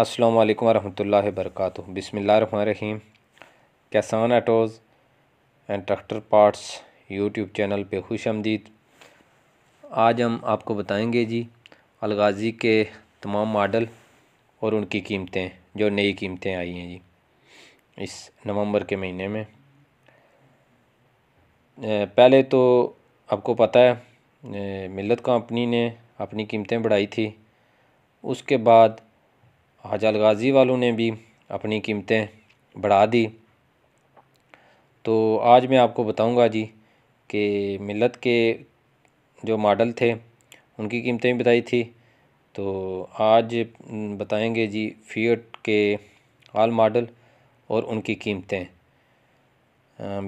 अस्सलाम वालेकुम वरहमतुल्लाहि वबरकातुहू बिस्मिल्लाहिर्रहमानिर्रहीम Kaisan autos and tractor parts YouTube channel पे खुश आमदीद आज हम आपको बताएंगे जी अलगाजी के तमाम मॉडल और उनकी कीमतें जो नई कीमतें आई हैं जी इस नवंबर के महीने में पहले तो आपको पता है मिलत कंपनी ने अपनी कीमतें बढ़ाई थी उसके बाद हाज गाज़ी वालों ने भी अपनी कीमतें बढ़ा दी तो आज मैं आपको बताऊंगा जी कि मिलत के जो मॉडल थे उनकी कीमतें भी बताई थी तो आज बताएंगे जी फीएट के आल मॉडल और उनकी कीमतें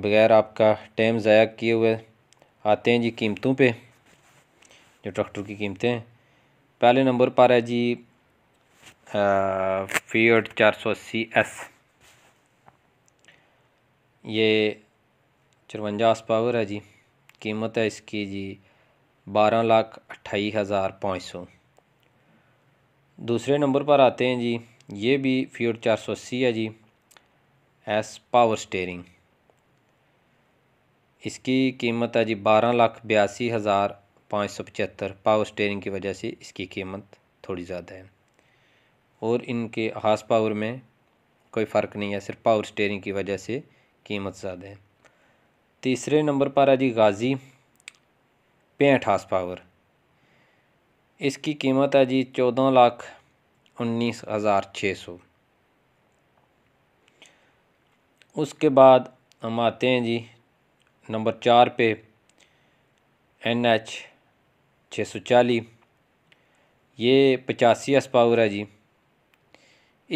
बग़ैर आपका टाइम ज़ाया किए हुए आते हैं जी कीमतों पे जो ट्रैक्टर की कीमतें पहले नंबर पर है जी फीड चार सौ अस्सी एस ये चरवंजा आस पावर है जी कीमत है इसकी जी बारह लाख अट्ठाईस हज़ार पाँच सौ दूसरे नंबर पर आते हैं जी ये भी फ्यूट चार सौ अस्सी है जी एस पावर स्टेयरिंग इसकी कीमत है जी बारह लाख बयासी हज़ार पाँच सौ पचहत्तर पावर स्टेयरिंग की वजह से इसकी कीमत थोड़ी ज़्यादा है और इनके हास पावर में कोई फ़र्क नहीं है सिर्फ पावर स्टेयरिंग की वजह से कीमत ज़्यादा है तीसरे नंबर पर है जी गाजी पैंठ हास पावर इसकी कीमत है जी चौदह लाख उन्नीस हज़ार छः सौ उसके बाद हम आते हैं जी नंबर चार पे एन एच छः सौ चालीस ये पचासी एस पावर है जी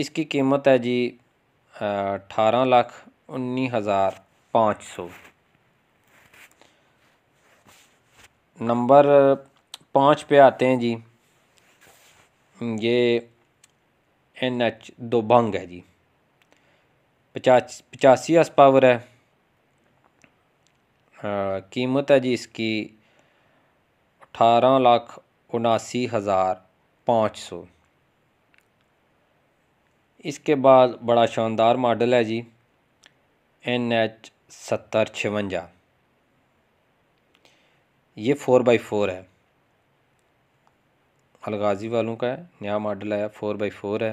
इसकी कीमत है जी अठारह लाख उन्नीस हज़ार पाँच सौ नंबर पाँच पे आते हैं जी ये एन एच दो भंग है जी पचास पचासी हस पावर है आ, कीमत है जी इसकी अठारह लाख उनासी हज़ार पाँच सौ इसके बाद बड़ा शानदार मॉडल है जी एन एच सत्तर छवंजा ये फ़ोर बाई फ़ोर है अलगाजी वालों का है नया मॉडल है फ़ोर बाई फ़ोर है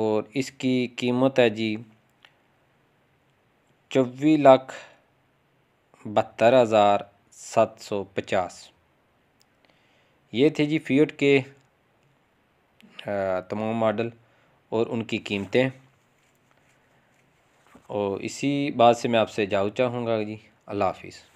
और इसकी कीमत है जी चौबीस लाख बहत्तर हज़ार सात सौ पचास ये थे जी फीट के तमाम मॉडल और उनकी कीमतें और इसी बात से मैं आपसे जाऊँ चाहूँगा जी अल्लाह हाफिज़